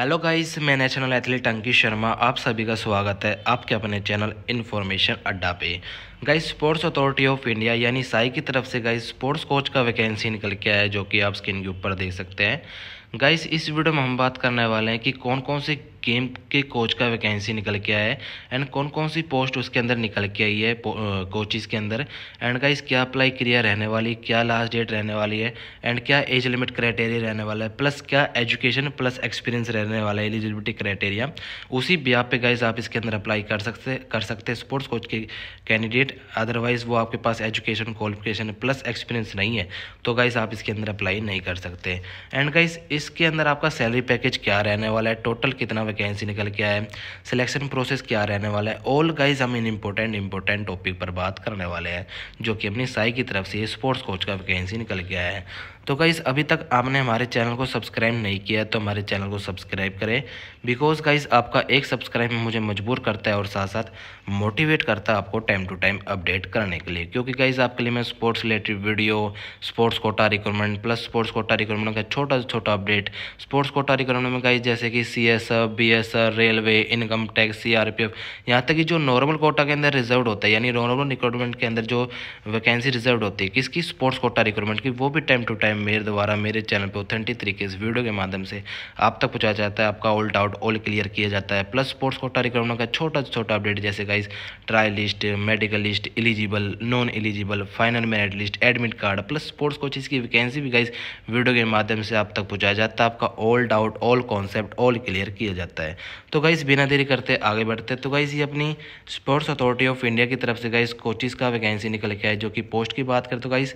Hello guys मैं national athlete Ankit Sharma आप सभी का स्वागत है आपके अपने चैनल इन्फॉर्मेशन अड्डा पे guys sports authority of India यानी साई की तरफ से गाइस स्पोर्ट्स कोच का वैकेंसी निकल के आया है जो कि आप स्क्रीन के ऊपर देख सकते हैं गाइस इस वीडियो में हम बात करने वाले हैं कि कौन कौन से गेम के कोच का वैकेंसी निकल के आया है एंड कौन कौन सी पोस्ट उसके अंदर निकल के आई है कोचिज़ के अंदर एंड गाइस क्या अप्लाई क्रिया रहने वाली क्या लास्ट डेट रहने वाली है एंड क्या एज लिमिट क्राइटेरिया रहने वाला है प्लस क्या एजुकेशन प्लस एक्सपीरियंस रहने वाला है एलिजिबिलिटी क्राइटेरिया उसी ब्याह पे गाइज आप इसके अंदर अप्लाई कर सकते कर सकते हैं स्पोर्ट्स कोच के कैंडिडेट अदरवाइज़ वो आपके पास एजुकेशन क्वालिफिकेशन प्लस एक्सपीरियंस नहीं है तो गाइज़ आप इसके अंदर अप्लाई नहीं कर सकते एंड गाइज इसके अंदर आपका सैलरी पैकेज क्या रहने वाला है टोटल कितना वैकेंसी निकल के आए सिलेक्शन प्रोसेस क्या रहने वाला है ऑल गाइज हम इन इम्पोर्टेंट इम्पोर्टेंट टॉपिक पर बात करने वाले हैं जो कि अपनी साई की तरफ से स्पोर्ट्स कोच का वैकेंसी निकल के आया है तो गाइज़ अभी तक आपने हमारे चैनल को सब्सक्राइब नहीं किया तो हमारे चैनल को सब्सक्राइब करें बिकॉज गाइज़ आपका एक सब्सक्राइब मुझे मजबूर करता है और साथ साथ मोटिवेट करता है आपको टाइम टू टाइम अपडेट करने के लिए क्योंकि गाइज़ आपके लिए मैं sports related video sports quota recruitment plus sports quota recruitment का छोटा छोटा अपडेट स्पोर्ट्स कोटा रिक्रूटमेंट में गाइज जैसे कि C S F B S F railway income tax C R P F यहाँ तक कि जो नॉर्मल कोटा के अंदर रिजर्व होता है यानी नॉर्मल रिक्रूटमेंट के अंदर जो वैकेंसी रिजर्व होती है किसकी स्पोर्ट्स कोटा रिक्रूटमेंट की वो भी टाइम टू टाइम टाइम मेरे द्वारा मेरे चैनल पे ऑथेंटिक तरीके से वीडियो के माध्यम से आप तक पहुँचा जाता है आपका ऑल डाउट ऑल क्लियर किया जाता है प्लस स्पोर्ट्स कोटा रिक्रमणों का छोटा छोटा अपडेट जैसे guys trial list medical list eligible non eligible final merit list admit card plus sports coaches की वैकेंसी भी गाइस वीडियो के माध्यम से आप तक पहुँचाया जाता है आपका all doubt all concept all clear किया जाता है तो गाइस बिना देरी करते आगे बढ़ते तो गाइस ये अपनी स्पोर्ट्स अथॉरिटी ऑफ इंडिया की तरफ से गाइस कोचिज का वैकेंसी निकल के आए जो कि पोस्ट की बात करें तो गाइस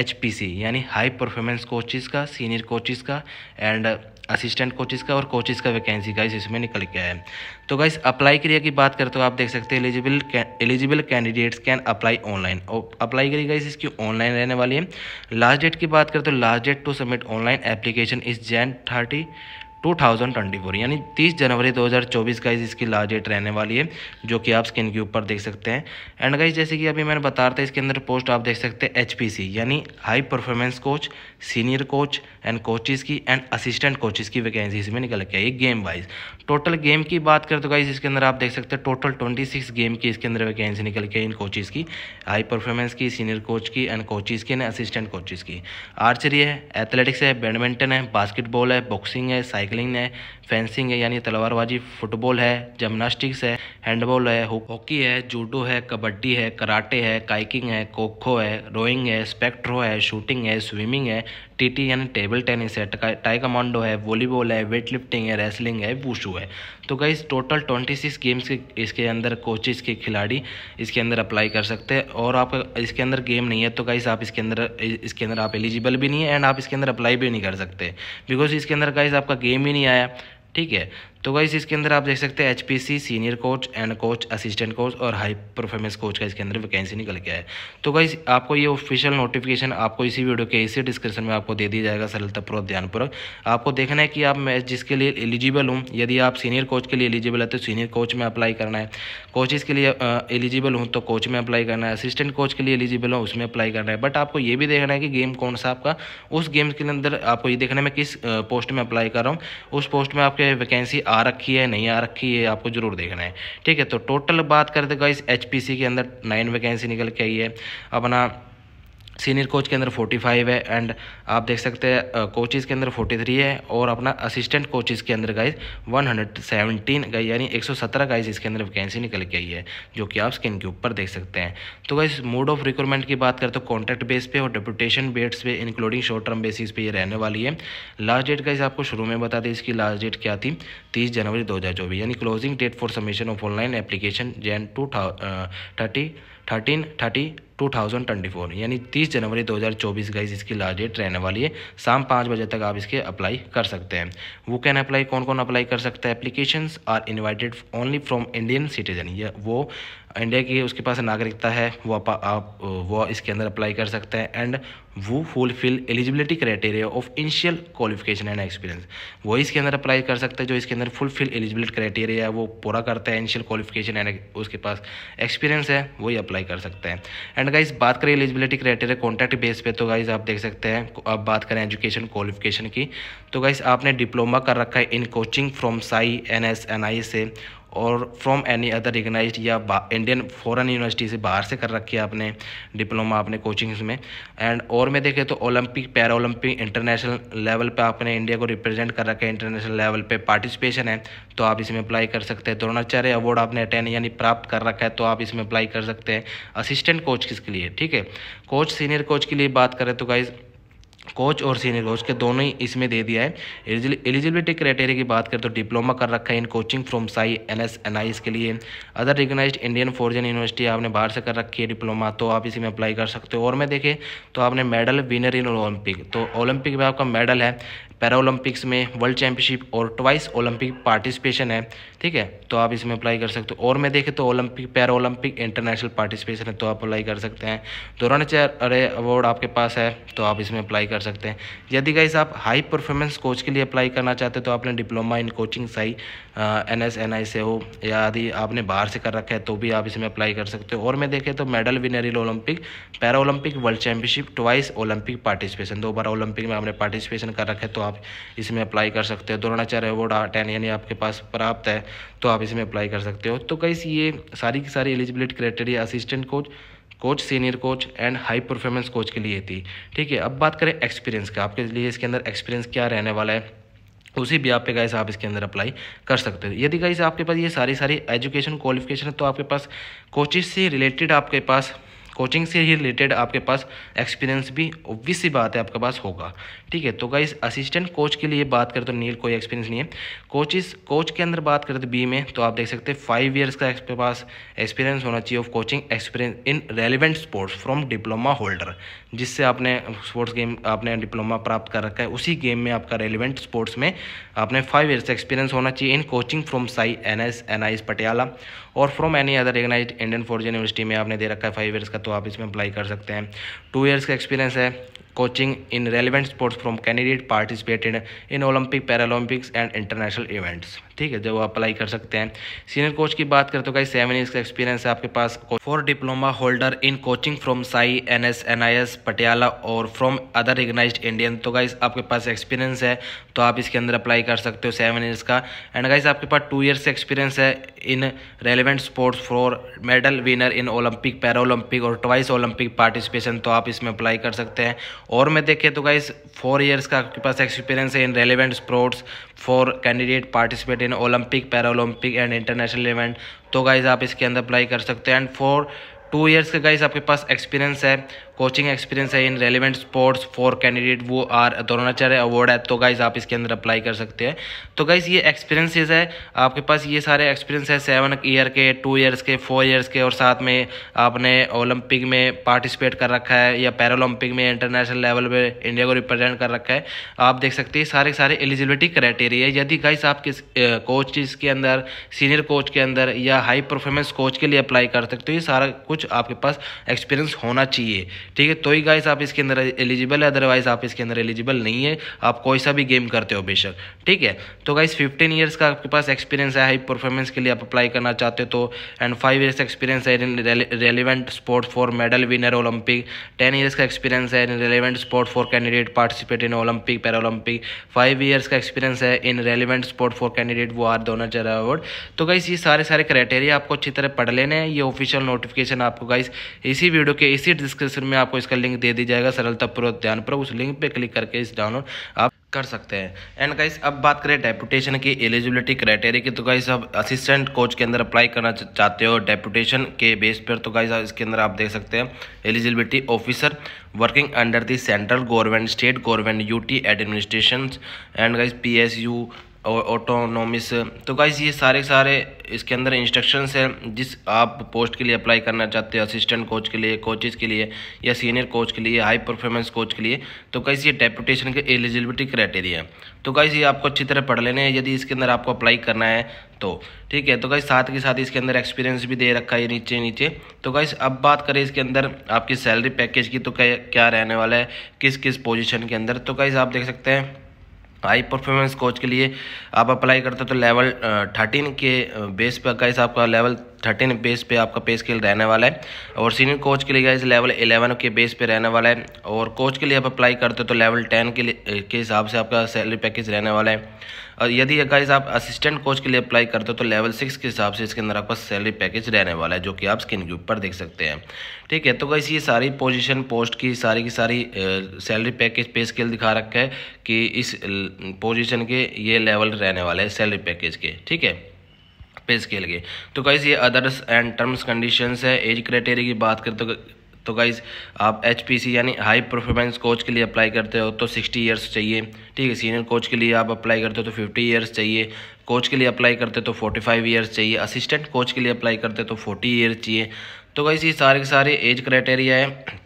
एच यानी हाई परफॉर्मेंस कोचिज़ का सीनियर कोचिज़ का एंड असिस्टेंट कोचिज़ का और कोचिज़ का वैकेंसी गाइस इसमें निकल के है तो गाइस अप्लाई क्रिया की बात करते हो आप देख सकते हैं eligible eligible candidates can apply online और अप्लाई क्रिया गाइस इसकी ऑनलाइन रहने वाली है लास्ट डेट की बात करते हो last date to submit online application is Jan thirty 2024 यानी 30 जनवरी 2024 का इसकी लास्ट डेट रहने वाली है जो कि आप स्क्रीन के ऊपर देख सकते हैं एंड गाइज जैसे कि अभी मैंने बता रहा था इसके अंदर पोस्ट आप देख सकते हैं एच यानी high performance coach senior coach and coaches की एंड असिस्टेंट कोचेज़ की वैकेंसी इसमें निकल के आई गेम वाइज टोटल गेम की बात करें तो गाइज इसके अंदर आप देख सकते हैं टोटल ट्वेंटी सिक्स गेम की इसके अंदर वैकेंसी निकल के इन कोचेज़ की हाई परफॉर्मेंस की सीनियर कोच की एंड कोचेज़ की एंड असिस्टेंट कोचेज़ की आर्चरी है एथलेटिक्स है बैडमिंटन है बास्केटबॉल है बॉक्सिंग है साइकिलिंग है फेंसिंग है यानी तलवारबाजी फुटबॉल है जिमनास्टिक्स है हैंडबॉल है हॉकी है जूडो है कबड्डी है कराटे है काइकिंग है खो खो है रोइंग है स्पेक्ट्रो है शूटिंग है स्विमिंग है टीटी यानी टेबल टेबल टेनिस है टाइकमांडो है वॉलीबॉल है वेट लिफ्टिंग है रेसलिंग है वूशू है तो गई टोटल ट्वेंटी सिक्स गेम्स के इसके अंदर कोचेज के खिलाड़ी इसके अंदर अप्लाई कर सकते हैं और आप इसके अंदर गेम नहीं है तो गाइस आप इसके अंदर इसके अंदर आप एलिजिबल भी नहीं है एंड आप इसके अंदर अप्लाई भी नहीं कर सकते बिकॉज इसके अंदर गाइस आपका गेम ही नहीं आया ठीक है तो वाइस इसके अंदर आप देख सकते हैं H senior coach and coach assistant coach और हाई परफॉर्मेंस कोच का इसके अंदर वैकेंसी निकल गया है तो वाइस आपको ये ऑफिशियल नोटिफिकेशन आपको इसी वीडियो के इसी डिस्क्रिप्शन में आपको दे दिया जाएगा सरलतापूर्वक ध्यानपूर्वक आपको देखना है कि आप मैं जिसके लिए एलिजिबल हूँ यदि आप सीनियर कोच के लिए एलिजिबल है तो सीनियर कोच में अप्लाई करना है कोचेज़ के लिए एलिजिबल हूँ तो कोच में अप्लाई करना है असिस्टेंट कोच के लिए एलिजिबल हूँ उसमें अप्लाई करना है बट आपको ये भी देखना है कि गेम कौन सा आपका उस गेम के अंदर आपको ये देखना है मैं किस पोस्ट में अप्लाई कर रहा हूँ उस पोस्ट में आपके वैकेंसी आ रखी है नहीं आ रखी है आपको ज़रूर देखना है ठीक है तो टोटल बात करते गाइस एच के अंदर नाइन वैकेंसी निकल के आई है अपना सीनियर कोच के अंदर 45 है एंड आप देख सकते हैं कोचेज़ के अंदर 43 है और अपना असिस्टेंट कोचेज़ के अंदर गाइज 117 हंड्रेड यानी 117 गाइज इसके अंदर वैकेंसी निकल के आई है जो कि आप स्क्रीन के ऊपर देख सकते हैं तो गाइस मोड ऑफ रिक्रूटमेंट की बात करें तो कॉन्ट्रैक्ट बेस पे और डेपुटेशन बेट्स पे इंक्लूडिंग शॉर्ट टर्म बेसिस पे ये रहने वाली है लास्ट डेट गाइज आपको शुरू में बता दें इसकी लास्ट डेट क्या थी तीस जनवरी दो यानी closing date for submission of online application Jan two thirty thirteen thirty two thousand twenty four यानी तीस जनवरी दो हज़ार चौबीस गाइज इसकी लास्ट डेट रहने वाली है शाम पाँच बजे तक आप इसके अप्लाई कर सकते हैं वो कैन अप्लाई कौन कौन अप्लाई कर सकता है application are invited only from Indian citizen या वो इंडिया की उसके पास नागरिकता है वो आप, आप वो इसके अंदर अप्लाई कर सकते हैं एंड वो fulfil eligibility criteria of initial qualification and experience वो इसके अंदर अप्लाई कर सकते हैं जो इसके अंदर फुलफिल एलिजिबिलिटी क्राइटेरिया है वो पूरा करता है इनिशियल क्वालिफिकेशन एंड उसके पास एक्सपीरियंस है वही अप्लाई कर सकते हैं एंड गाइज बात करें एलिजिबिलिटी क्राइटेरिया कॉन्टैक्ट बेस पे तो गाइज आप देख सकते हैं अब बात करें एजुकेशन क्वालिफिकेशन की तो गाइज आपने डिप्लोमा कर रखा है in coaching from SAI N S N I से और फ्रॉम एनी अदर रिकगनाइज या इंडियन फॉरेन यूनिवर्सिटी से बाहर से कर रखी है आपने डिप्लोमा आपने कोचिंग्स में एंड और में देखें तो Olympic para Olympic international level पे आपने इंडिया को रिप्रेजेंट कर रखा है इंटरनेशनल लेवल पे पार्टिसिपेशन है तो आप इसमें अप्लाई कर सकते हैं द्रोणाचार्य अवार्ड आपने अटेंड यानी प्राप्त कर रखा है तो आप इसमें अप्लाई कर सकते हैं असिस्टेंट कोच किसके लिए ठीक है कोच सीनियर कोच के लिए बात करें तो गाइज़ कोच और सीनियर कोच के दोनों ही इसमें दे दिया है एलिजिबिलिटी क्राइटेरिया की बात करें तो डिप्लोमा कर रखा है in coaching from SAI N S N I इसके लिए other recognise Indian foreign university आपने बाहर से कर रखी है डिप्लोमा तो आप इसी में अप्लाई कर सकते हो और मैं देखें तो आपने मेडल विनर इन ओलंपिक तो ओलंपिक में आपका मेडल है पैरा ओलंपिक्स में वर्ल्ड चैंपियनशिप और ट्वाइस ओलंपिक पार्टिसिपेशन है ठीक है तो आप इसमें अप्लाई कर सकते हो और मैं देखें तो ओलंपिक ओलंपिक इंटरनेशनल पार्टिसिपेशन है तो आप अप्लाई कर सकते हैं द्रोणाचार्य तो अरे अवार्ड आपके पास है तो आप इसमें अप्लाई कर सकते हैं यदि गाइस आप हाई परफॉर्मेंस कोच के लिए अप्लाई करना चाहते हो तो आपने diploma in coaching SAI N S N I से हो या यदि आपने बाहर से कर रखा है तो भी आप इसमें अप्लाई कर सकते हो और मैं देखें तो medal winner in Olympic para Olympic world championship twice Olympic participation दो बार ओलंपिक में आपने पार्टिसिपेशन कर रखा है तो आप इसमें अप्लाई कर सकते हो द्रोणाचार्य अवार्ड टेन यानी आपके पास प्राप्त है तो आप इसमें अप्लाई कर सकते हो तो कई ये सारी की सारी eligibility criteria assistant coach coach senior coach and high performance coach के लिए थी ठीक है अब बात करें एक्सपीरियंस का आपके लिए इसके अंदर एक्सपीरियंस क्या रहने वाला है उसी भी आप पे गाइस आप इसके अंदर अप्लाई कर सकते हो यदि गाइस आपके पास ये सारी सारी एजुकेशन क्वालिफिकेशन है तो आपके पास कोचिज से रिलेटेड आपके पास कोचिंग से ही रिलेटेड आपके पास एक्सपीरियंस भी ओबियस सी बात है आपके पास होगा ठीक है तो गाइस असिस्टेंट कोच के लिए बात करें तो नील कोई एक्सपीरियंस नहीं है कोचिस कोच के अंदर बात करें तो बी में तो आप देख सकते हैं फाइव ईयर्स का आपके पास एक्सपीरियंस होना चाहिए of coaching experience in relevant sports from diploma holder जिससे आपने स्पोर्ट्स गेम आपने डिप्लोमा प्राप्त कर रखा है उसी गेम में आपका रेलिवेंट स्पोर्ट्स में आपने फाइव ईयर्स एक्सपीरियंस होना चाहिए in coaching from SAI N S N I S Patiala और from any other recognise Indian foreign university में आपने दे रखा है फाइव ईयर्स का तो आप इसमें अप्लाई कर सकते हैं टू ईयर्स का एक्सपीरियंस है coaching in relevant sports from candidate participated in Olympic, Paralympics and international events. ठीक है जो अप्लाई कर सकते हैं सीनियर कोच की बात करते हो गाइस सेवन ईयर्स का एक्सपीरियंस है आपके पास for diploma holder in coaching from SAI N S N I S Patiala और फ्रॉम अदर रिकनाइज इंडियन तो गाइस आपके पास एक्सपीरियंस है तो आप इसके अंदर अप्लाई कर सकते हो सेवन ईयर्स का एंड गाइस आपके पास टू ईयर्स एक्सपीरियंस है in relevant sports for medal winner in Olympic Paralympic और ट्वाइस ओलंपिक पार्टिसिपेशन तो आप इसमें अप्लाई कर सकते हैं और मैं देखें तो गाइस फोर इयर्स का आपके पास एक्सपीरियंस है in relevant sports for candidate participate in Olympic Paralympic and international event तो गाइस आप इसके अंदर अप्लाई कर सकते हैं एंड फॉर टू इयर्स का गाइस आपके पास एक्सपीरियंस है कोचिंग एक्सपीरियंस है in relevant sports for candidate who are Dronacharya award है तो गाइज आप इसके अंदर अप्लाई कर सकते हैं तो गाइज ये एक्सपीरियंसेस है आपके पास ये सारे एक्सपीरियंस है सेवन ईयर के टू ईयर्स के फोर ईयर्स के और साथ में आपने ओलंपिक में पार्टिसिपेट कर रखा है या पैरालंपिक में इंटरनेशनल लेवल पर इंडिया को रिप्रेजेंट कर रखा है आप देख सकते हैं सारे सारे एलिजिबिलिटी क्राइटेरिया है यदि गाइज़ आप किस कोच के अंदर सीनियर कोच के अंदर या हाई परफॉर्मेंस कोच के लिए अप्लाई कर सकते हो ये सारा कुछ आपके पास एक्सपीरियंस होना चाहिए ठीक है तो ही गाइस आप इसके अंदर एलिजिबल है अदरवाइज आप इसके अंदर एलिजिबल नहीं है आप कोई सा भी गेम करते हो बेशक ठीक है तो गाइस 15 ईयर्स का आपके पास एक्सपीरियंस है हाई परफॉर्मेंस के लिए आप अप्लाई करना चाहते हो तो एंड फाइव ईयर्स एक्सपीरियंस है in relevant sport for medal winner Olympic ten years का एक्सपीरियंस है in relevant sport for candidate participate in Olympic Paralympic five years का एक्सपीरियंस है in relevant sport for candidate who are दोनों चेहरा award तो guys ये सारे सारे क्राइटेरिया आपको अच्छी तरह पढ़ लेने हैं ये ऑफिशियल नोटिफिकेशन आपको गाइस इसी वीडियो के इसी डिस्क्रिप्शन में आपको इसका लिंक दे दिया जाएगा सरलता पूर्वक ध्यान पर उस लिंक पर क्लिक करके इस डाउनलोड आप कर सकते हैं एंड गाइस अब बात करें डेपुटेशन की एलिजिबिलिटी क्राइटेरिया की तो गाइस आप असिस्टेंट कोच के अंदर अप्लाई करना चाहते हो डेपुटेशन के बेस पर तो गाइस इसके अंदर आप देख सकते हैं eligibility officer working under the central government state government UT administration and guys PSU और ऑटोनोमिस तो गाइज ये सारे सारे इसके अंदर इंस्ट्रक्शंस हैं जिस आप पोस्ट के लिए अप्लाई करना चाहते हो असिस्टेंट कोच के लिए कोचेज के लिए या सीनियर कोच के लिए हाई परफॉर्मेंस कोच के लिए तो कैसे ये डेपुटेशन के एलिजिबिलिटी क्राइटेरिया है तो गाइस ये आपको अच्छी तरह पढ़ लेने हैं यदि इसके अंदर आपको अप्लाई करना है तो ठीक है तो कहीं साथ के साथ इसके अंदर एक्सपीरियंस भी दे रखा है नीचे नीचे तो कहीं अब बात करें इसके अंदर आपकी सैलरी पैकेज की तो क्या रहने वाला है किस किस पोजिशन के अंदर तो कहीं आप देख सकते हैं हाई परफॉर्मेंस कोच के लिए आप अप्लाई करते हो तो लेवल थर्टीन के बेस पर गाइस आपका लेवल थर्टीन बेस पे आपका पे स्केल रहने वाला है और सीनियर कोच के लिए गाइस लेवल एलेवन के बेस पे रहने वाला है और कोच के लिए आप अप्लाई करते हो तो लेवल टेन के के हिसाब से आपका सैलरी पैकेज रहने वाला है और यदि गाइस आप असिस्टेंट कोच के लिए अप्लाई करते हो तो लेवल सिक्स के हिसाब से इसके अंदर आपका सैलरी पैकेज रहने वाला है जो कि आप स्क्रीन के ऊपर देख सकते हैं ठीक है तो गाइस ये सारी पोजीशन पोस्ट की सारी की सारी सैलरी पैकेज पे स्केल दिखा रखा है कि इस पोजीशन के ये लेवल रहने वाले हैं सैलरी पैकेज के ठीक है पे स्केल के तो गाइस ये अदर्स एंड टर्म्स कंडीशंस है एज क्राइटेरिया की बात करें तो तो गाइज़ आप एच यानी हाई परफॉर्मेंस कोच के लिए अप्लाई करते हो तो सिक्सटी ईयर्स चाहिए ठीक है सीनियर कोच के लिए आप अप्लाई करते हो तो फिफ्टी ईयर्स चाहिए कोच के लिए अप्लाई करते तो फोर्टी फाइव ईयर्स चाहिए असिस्टेंट कोच के लिए अप्लाई करते तो फोर्टी ईयर्स चाहिए तो गाइज़ ये सारे के सारे एज क्राइटेरिया है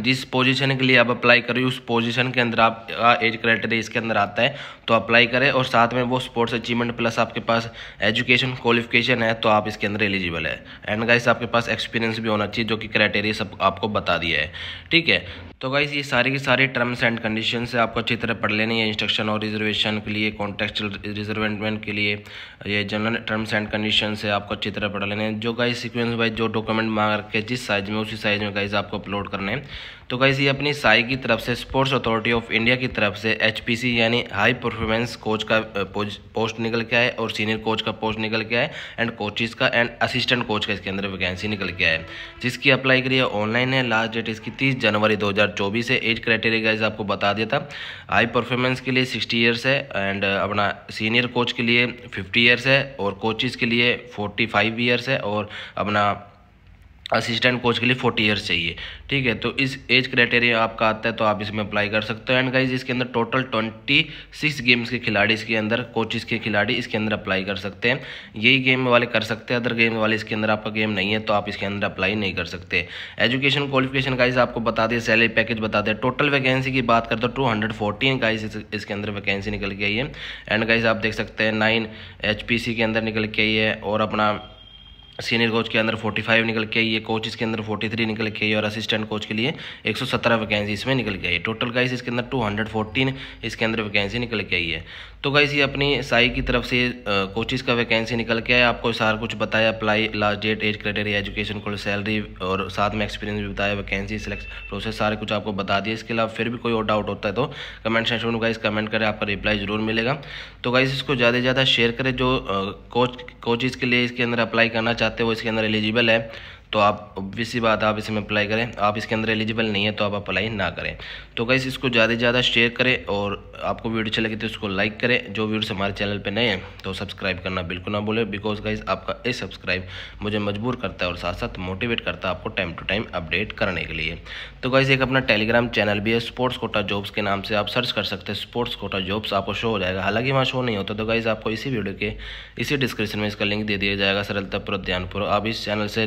जिस पोजीशन के लिए आप अप्लाई करें उस पोजीशन के अंदर आपका एज क्राइटेरिया इसके अंदर आता है तो अप्लाई करें और साथ में वो स्पोर्ट्स अचीवमेंट प्लस आपके पास एजुकेशन क्वालिफिकेशन है तो आप इसके अंदर एलिजिबल है एंड गाइस आपके पास एक्सपीरियंस भी होना चाहिए जो कि क्राइटेरिया सब आपको बता दिया है ठीक है तो गाइज ये सारी की सारी टर्म्स एंड कंडीशन से आपको अच्छी तरह पढ़ लेने है इंस्ट्रक्शन और रिजर्वेशन के लिए कॉन्टेक्चुअल रिजर्वमेंट के लिए ये जनरल टर्म्स एंड कंडीशन से आपको अच्छी तरह पढ़ लेने जो गाइज सीक्वेंस वाइज जो डॉक्यूमेंट मांग रखे जिस साइज़ में उसी साइज़ में गाइज आपको अपलोड करने हैं तो गाइज़ ये अपनी साई की तरफ से स्पोर्ट्स अथॉरिटी ऑफ इंडिया की तरफ से एच यानी हाई परफॉर्मेंस कोच का पोस्ट निकल के आए और सीनियर कोच का पोस्ट निकल के आए एंड कोचिज़ का एंड असिस्टेंट कोच का इसके अंदर वैकेंसी निकल के आए जिसकी अप्लाई के लिए ऑनलाइन है लास्ट डेट इसकी तीस जनवरी दो है एज क्राइटेरिया गाइज आपको बता दिया था हाई परफॉर्मेंस के लिए सिक्सटी ईयर्स है एंड अपना सीनियर कोच के लिए फिफ्टी ईयर्स है और कोचिज़ के लिए फोर्टी फाइव ईयर्स है और अपना असिस्टेंट कोच के लिए फोर्टी ईयर्स चाहिए ठीक है तो इस एज क्राइटेरिया आपका आता है तो आप इसमें अप्लाई कर सकते हो एंड गाइज इसके अंदर टोटल ट्वेंटी सिक्स गेम्स के खिलाड़ी इसके अंदर कोचिज के खिलाड़ी इसके अंदर अप्लाई कर सकते हैं यही गेम वाले कर सकते हैं अदर गेम वाले इसके अंदर आपका गेम नहीं है तो आप इसके अंदर अप्लाई नहीं कर सकते एजुकेशन क्वालिफिकेशन गाइज आपको बता दें सैलरी पैकेज बता दें टोटल वैकेंसी की बात करते हो टू हंड्रेड फोर्टीन इसके अंदर वैकेंसी निकल के आई है एंड गाइज आप देख सकते हैं नाइन एच के अंदर निकल के आई है और अपना सीनियर कोच के अंदर 45 निकल के आई है कोचिस के अंदर 43 निकल के आई और असिस्टेंट कोच के लिए 117 वैकेंसी इसमें निकल के आई है टोटल गाइस इसके अंदर 214 इसके अंदर वैकेंसी निकल के आई है तो गाइस ये अपनी साई की तरफ से कोचिस का वैकेंसी निकल के आया आपको सारा कुछ बताया apply last date age criteria education को सैलरी और साथ में एक्सपीरियंस भी बताया वैकेंसी सिलेक्ट प्रोसेस सारे कुछ आपको बता दिया इसके अलावा फिर भी कोई और डाउट होता है तो कमेंट सेक्शन में गाइस कमेंट करें आपका रिप्लाई ज़रूर मिलेगा तो गाइस इसको ज़्यादा से ज़्यादा शेयर करें जो कोच कोचिज़ के लिए इसके अंदर अप्लाई करना चाहते हो इसके अंदर एलिजिबल है तो आप ऑब्वियसली बात आप इसमें अप्लाई करें आप इसके अंदर एलिजिबल नहीं है तो आप अप्लाई ना करें तो गाइस इसको ज़्यादा से ज़्यादा शेयर करें और आपको वीडियो अच्छी लगे तो इसको लाइक करें जो व्यूर्स हमारे चैनल पे नए हैं तो सब्सक्राइब करना बिल्कुल ना बोले बिकॉज गाइस आपका ये सब्सक्राइब मुझे मजबूर करता है और साथ साथ मोटिवेट करता है आपको टाइम टू टाइम अपडेट करने के लिए तो गाइस एक अपना टेलीग्राम चैनल भी है स्पोर्ट्स कोटा जॉब्स के नाम से आप सर्च कर सकते हैं स्पोर्ट्स कोटा जॉब्स आपको शो हो जाएगा हालांकि वहाँ शो नहीं होता तो गाइज़ आपको इसी वीडियो के इसी डिस्क्रिप्शन में इसका लिंक दे दिया जाएगा सरलतापुर ध्यानपुर आप इस चैनल से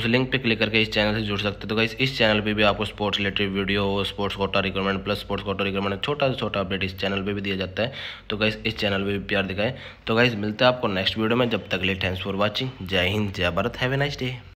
उस लिंक पर क्लिक करके इस चैनल से जुड़ सकते तो गाइज़ इस चैनल पर भी आपको sports related video sports quota का requirement plus sports quota requirement छोटा से छोटा अपडेट इस चैनल पर भी दिया जाता है तो गाइस इस चैनल पर भी प्यार दिखाएं तो गाइस मिलते हैं आपको नेक्स्ट वीडियो में जब तक ले थैंक्स फॉर वॉचिंग जय हिंद जय भारत हैवे नाइस डे